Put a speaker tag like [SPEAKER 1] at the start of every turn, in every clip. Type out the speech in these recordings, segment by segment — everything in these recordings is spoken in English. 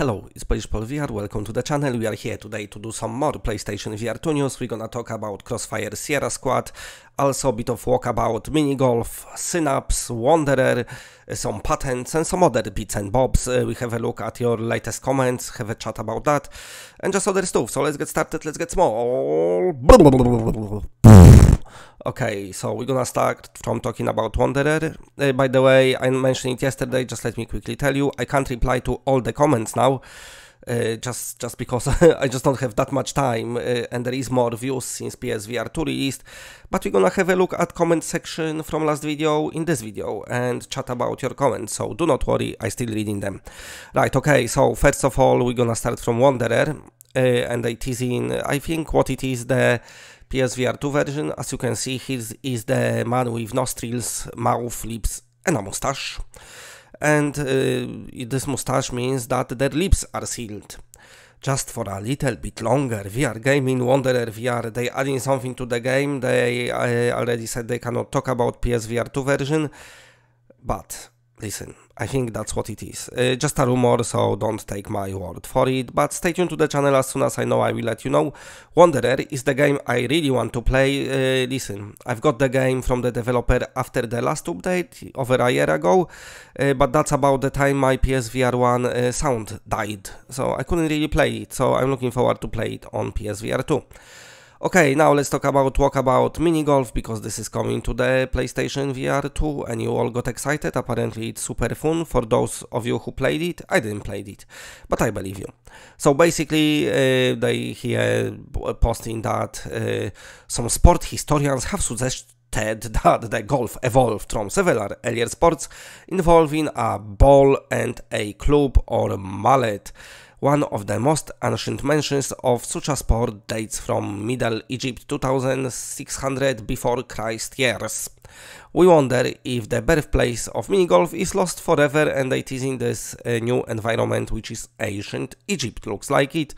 [SPEAKER 1] Hello, it's Polish Paul VR, welcome to the channel. We are here today to do some more PlayStation VR 2 news. We're gonna talk about Crossfire Sierra Squad, also a bit of walk mini golf, Synapse, Wanderer, some patents and some other bits and bobs. Uh, we have a look at your latest comments, have a chat about that, and just other stuff. So let's get started, let's get small. Okay, so we're gonna start from talking about Wanderer. Uh, by the way, I mentioned it yesterday, just let me quickly tell you, I can't reply to all the comments now. Uh, just just because I just don't have that much time uh, and there is more views since PSVR 2 released, but we're gonna have a look at comment section from last video in this video and chat about your comments, so do not worry, I still reading them. Right, okay, so first of all we're gonna start from Wanderer uh, and it is in. I think what it is the PSVR 2 version. As you can see, is the man with nostrils, mouth, lips and a mustache. And uh, this mustache means that their lips are sealed. Just for a little bit longer, VR Gaming Wanderer VR, they adding something to the game, they I already said they cannot talk about PSVR 2 version, but Listen, I think that's what it is. Uh, just a rumor, so don't take my word for it, but stay tuned to the channel as soon as I know I will let you know. Wanderer is the game I really want to play. Uh, listen, I've got the game from the developer after the last update, over a year ago, uh, but that's about the time my PSVR 1 uh, sound died, so I couldn't really play it, so I'm looking forward to play it on PSVR 2. Okay, now let's talk about walk about mini golf because this is coming to the PlayStation VR 2 and you all got excited. Apparently it's super fun for those of you who played it. I didn't play it, but I believe you. So basically uh, they here posting that uh, some sport historians have suggested that the golf evolved from several earlier sports involving a ball and a club or a mallet one of the most ancient mentions of such a sport dates from Middle Egypt 2600 before Christ years. We wonder if the birthplace of mini golf is lost forever and it is in this uh, new environment which is ancient Egypt, looks like it.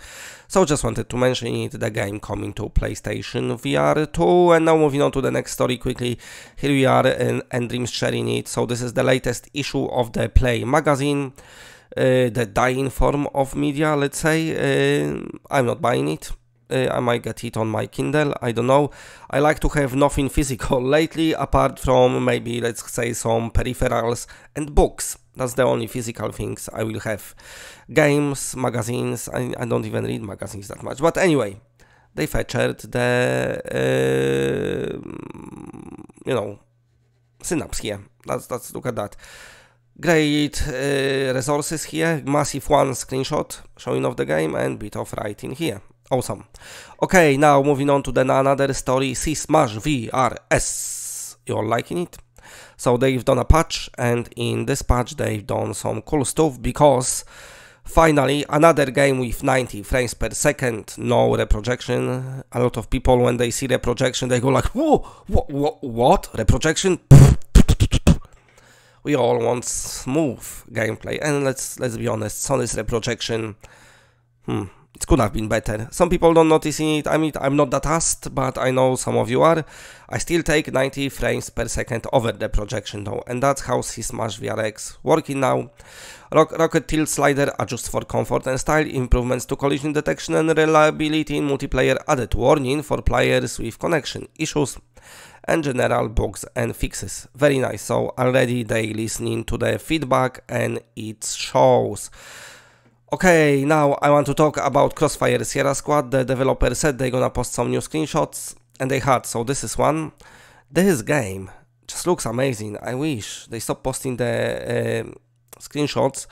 [SPEAKER 1] So just wanted to mention it, the game coming to PlayStation VR 2. And now moving on to the next story quickly. Here we are uh, and Dreams sharing it. So this is the latest issue of the Play magazine. Uh, the dying form of media, let's say, uh, I'm not buying it. Uh, I might get it on my Kindle, I don't know. I like to have nothing physical lately, apart from maybe, let's say, some peripherals and books. That's the only physical things I will have. Games, magazines, I, I don't even read magazines that much. But anyway, they featured the, uh, you know, Synapse here. Let's, let's look at that. Great uh, resources here, massive one screenshot showing of the game and bit of writing here. Awesome. Okay, now moving on to the another story, Smash VRS. You're liking it? So they've done a patch and in this patch they've done some cool stuff because finally another game with 90 frames per second, no reprojection. A lot of people when they see reprojection they go like, whoa, wh what, what, reprojection? Pfft we all want smooth gameplay. And let's let's be honest, Sonic's reprojection, hmm, it could have been better. Some people don't notice it, I mean, I'm not that fast, but I know some of you are. I still take 90 frames per second over the projection though, and that's how C-Smash VRX working now. Rock rocket tilt slider adjusts for comfort and style, improvements to collision detection and reliability in multiplayer added warning for players with connection issues and general bugs and fixes. Very nice, so already they listening to the feedback and it shows. Okay, now I want to talk about Crossfire Sierra Squad. The developer said they're gonna post some new screenshots, and they had, so this is one. This game just looks amazing. I wish they stopped posting the uh, screenshots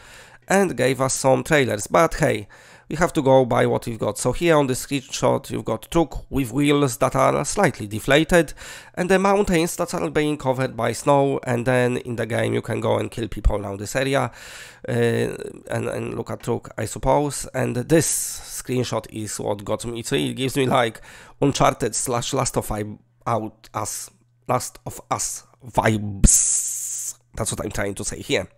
[SPEAKER 1] and gave us some trailers, but hey, you have to go by what you have got. So here on the screenshot, you've got truck with wheels that are slightly deflated and the mountains that are being covered by snow. And then in the game, you can go and kill people around this area uh, and, and look at truck, I suppose. And this screenshot is what got me. So it gives me like Uncharted slash Last of I out as Last of Us vibes. That's what I'm trying to say here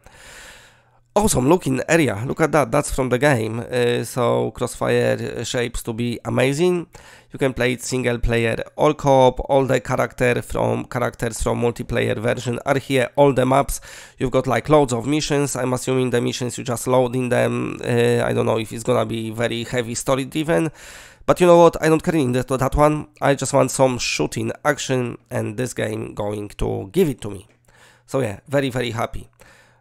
[SPEAKER 1] awesome looking area. Look at that, that's from the game. Uh, so Crossfire shapes to be amazing. You can play it single player all co-op, all the character from characters from multiplayer version are here, all the maps. You've got like loads of missions. I'm assuming the missions you just load in them. Uh, I don't know if it's gonna be very heavy story driven. But you know what, I don't care in that, that one. I just want some shooting action and this game going to give it to me. So yeah, very very happy.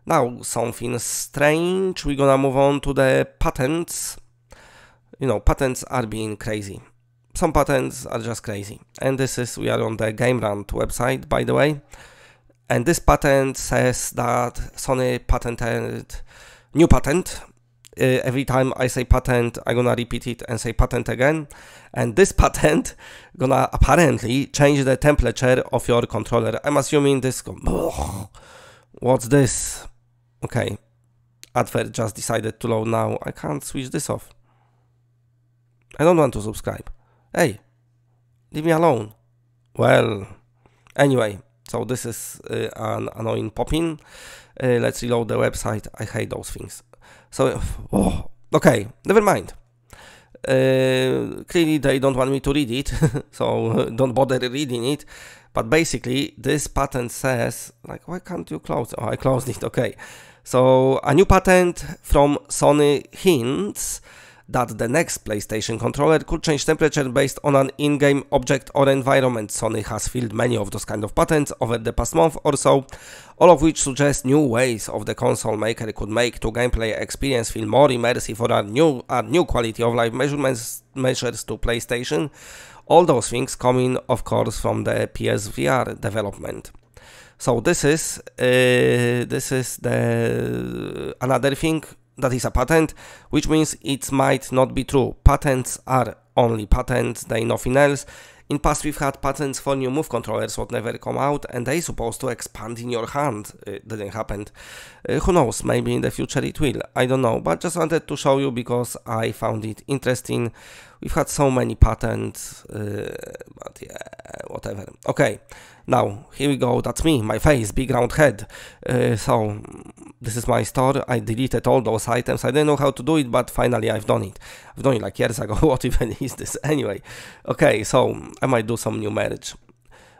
[SPEAKER 1] Now something strange, we're gonna move on to the patents. You know, patents are being crazy. Some patents are just crazy. And this is, we are on the GameRant website, by the way. And this patent says that Sony patented new patent. Uh, every time I say patent, I'm gonna repeat it and say patent again. And this patent gonna apparently change the temperature of your controller. I'm assuming this... Go What's this? Okay. Advert just decided to load now. I can't switch this off. I don't want to subscribe. Hey, leave me alone. Well, anyway, so this is uh, an annoying pop-in. Uh, let's reload the website. I hate those things. So, oh, okay, never mind. Uh, clearly, they don't want me to read it, so uh, don't bother reading it. But basically, this patent says, like, why can't you close? Oh, I closed it. Okay. So a new patent from Sony hints that the next PlayStation controller could change temperature based on an in-game object or environment. Sony has filled many of those kind of patents over the past month or so all of which suggest new ways of the console maker could make to gameplay experience feel more immersive or add new, add new quality of life measurements measures to PlayStation, all those things coming of course from the PSVR development. So this is uh, this is the another thing that is a patent, which means it might not be true. Patents are only patents, they nothing else. In past we've had patents for new move controllers what never come out and they supposed to expand in your hand. It uh, didn't happen. Uh, who knows, maybe in the future it will, I don't know, but just wanted to show you because I found it interesting. We've had so many patents, uh, but yeah, whatever. Okay, now, here we go, that's me, my face, big round head. Uh, so, this is my store, I deleted all those items, I didn't know how to do it, but finally I've done it. I've done it like years ago, what even is this? Anyway, okay, so I might do some new marriage.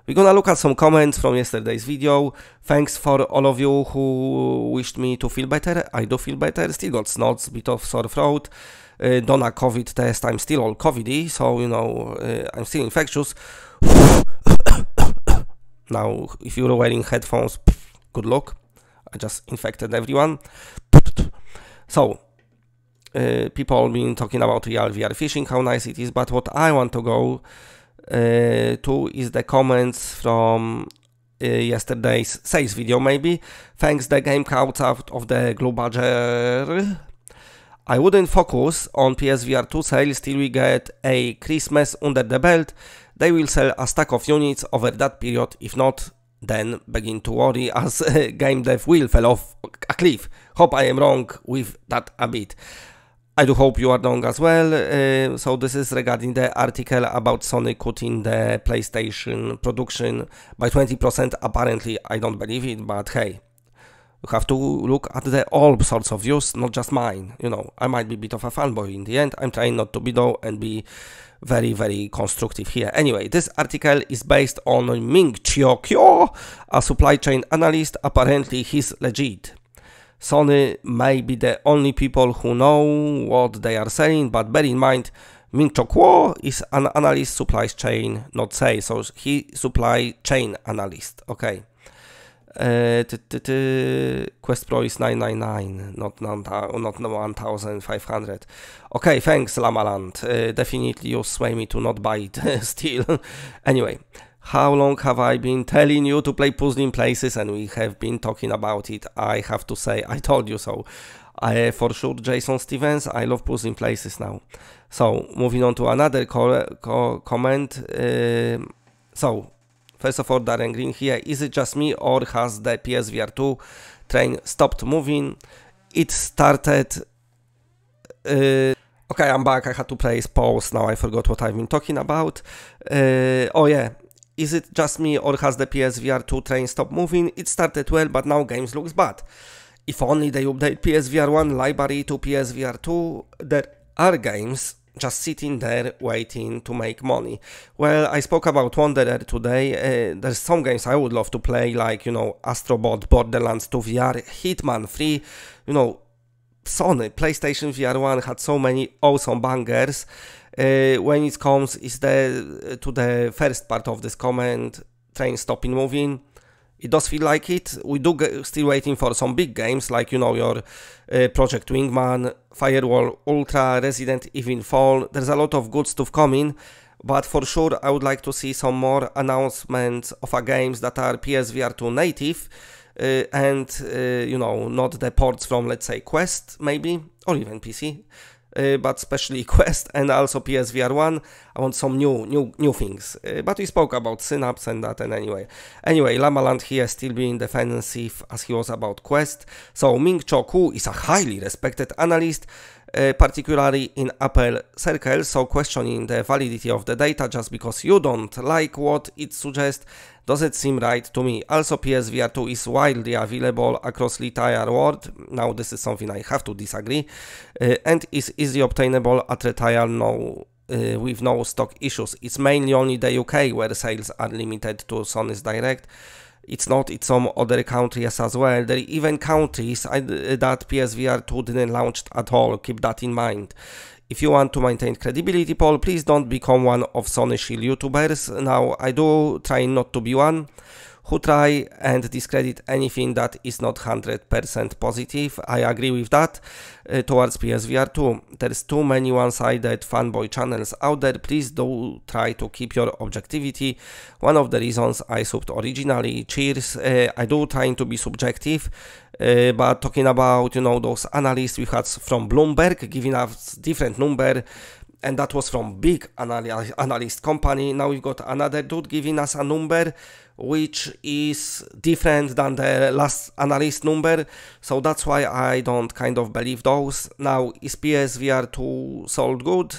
[SPEAKER 1] We're gonna look at some comments from yesterday's video. Thanks for all of you who wished me to feel better. I do feel better, still got snots, bit of sore throat. Uh, done a COVID test, I'm still all COVIDy, so you know, uh, I'm still infectious. Now, if you're wearing headphones, good luck. I just infected everyone. So, uh, people been talking about real VR phishing, how nice it is, but what I want to go uh, to is the comments from uh, yesterday's sales video maybe. Thanks the game counts out of the Globager. I wouldn't focus on PSVR 2 sales till we get a Christmas under the belt. They will sell a stack of units over that period, if not, then begin to worry as game dev will fell off a cliff. Hope I am wrong with that a bit. I do hope you are wrong as well. Uh, so this is regarding the article about Sony cutting the PlayStation production by 20%. Apparently, I don't believe it, but hey, you have to look at the all sorts of views, not just mine. You know, I might be a bit of a fanboy in the end. I'm trying not to be though and be very, very constructive here. Anyway, this article is based on Ming Chiokyo, a supply chain analyst. Apparently, he's legit. Sony may be the only people who know what they are saying, but bear in mind, Ming Chokwo is an analyst supply chain, not say, so he supply chain analyst. Okay ty, ty, ty, Quest Pro is 999, not, not 1500. Okay, thanks, Lamaland. Uh, definitely you sway me to not buy it still. anyway, how long have I been telling you to play Puzzle in Places and we have been talking about it? I have to say, I told you so. for sure, Jason Stevens, I love Puzzle in Places now. So, moving on to another co co comment. Uh, so, First of all, Darren Green here. Is it just me or has the PSVR 2 train stopped moving? It started... Uh, okay, I'm back. I had to place pause now. I forgot what I've been talking about. Uh, oh yeah, is it just me or has the PSVR 2 train stopped moving? It started well, but now games looks bad. If only they update PSVR 1 library to PSVR 2, there are games just sitting there waiting to make money. Well, I spoke about Wanderer today. Uh, there's some games I would love to play, like, you know, Astrobot, Borderlands 2 VR, Hitman 3, you know, Sony, PlayStation VR 1 had so many awesome bangers. Uh, when it comes is the, to the first part of this comment, train stopping moving, it does feel like it. We do still waiting for some big games like you know your uh, Project Wingman, Firewall Ultra, Resident Evil Fall. There's a lot of good stuff coming, but for sure I would like to see some more announcements of a games that are PSVR 2 native. Uh, and uh, you know not the ports from let's say quest maybe or even pc but especially Quest and also PSVR 1. I want some new new new things. but we spoke about Synapse and that and anyway. Anyway, Lamaland here still being defensive as he was about Quest. So Ming Choku is a highly respected analyst E, particularly in Apple circle, so questioning the validity of the data just because you don't like what it suggests doesn't seem right to me. Also PSVR 2 is widely available across the entire world, now this is something I have to disagree, uh, and is easily obtainable at retail now uh, with no stock issues. It's mainly only the UK where sales are limited to Sony's Direct. It's not, it's some other countries as well. There are even countries uh, that PSVR 2 didn't launch at all. Keep that in mind. If you want to maintain credibility, Paul, please don't become one of Sony Shield YouTubers. Now, I do try not to be one who try and discredit anything that is not 100% positive. I agree with that uh, towards PSVR 2. There's too many one-sided fanboy channels out there. Please do try to keep your objectivity. One of the reasons I subbed originally. Cheers. Uh, I do trying to be subjective. Uh, but talking about, you know, those analysts we had from Bloomberg giving us different number and that was from big analyst company. Now we've got another dude giving us a number which is different than the last analyst number, so that's why I don't kind of believe those. Now, is PSVR2 sold good?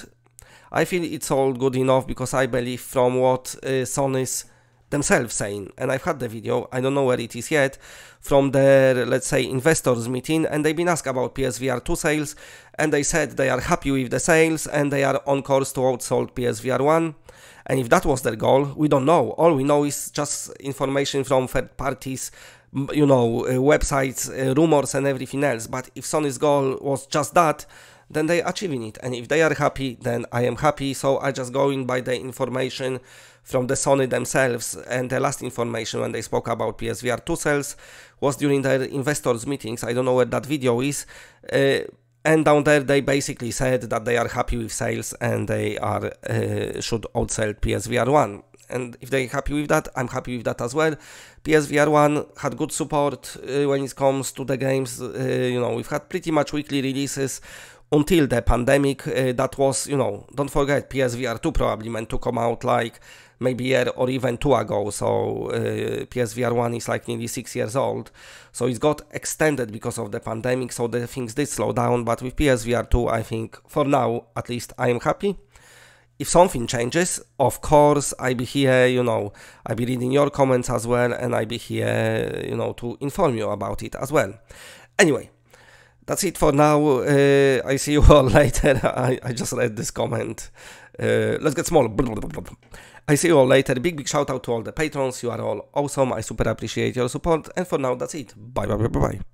[SPEAKER 1] I feel it's sold good enough because I believe from what uh, Sony's themselves saying, and I've had the video, I don't know where it is yet, from their, let's say, investors meeting, and they've been asked about PSVR 2 sales, and they said they are happy with the sales, and they are on course to outsell PSVR 1. And if that was their goal, we don't know. All we know is just information from third parties, you know, uh, websites, uh, rumors, and everything else. But if Sony's goal was just that, then they're achieving it. And if they are happy, then I am happy. So I just go in by the information from the Sony themselves. And the last information when they spoke about PSVR 2 sales was during their investors meetings. I don't know where that video is. Uh, and down there they basically said that they are happy with sales and they are uh, should outsell PSVR 1 and if they're happy with that I'm happy with that as well PSVR 1 had good support uh, when it comes to the games uh, you know we've had pretty much weekly releases until the pandemic uh, that was you know don't forget PSVR 2 probably meant to come out like maybe year or even two ago. So uh, PSVR 1 is like nearly six years old. So it's got extended because of the pandemic. So the things did slow down. But with PSVR 2, I think for now, at least I am happy. If something changes, of course, I'll be here, you know, I'll be reading your comments as well, and I'll be here, you know, to inform you about it as well. Anyway, that's it for now. Uh, I see you all later. I, I just read this comment. Uh, let's get small. I see you all later. Big, big shout out to all the patrons. You are all awesome. I super appreciate your support. And for now, that's it. Bye, bye, bye, bye. bye.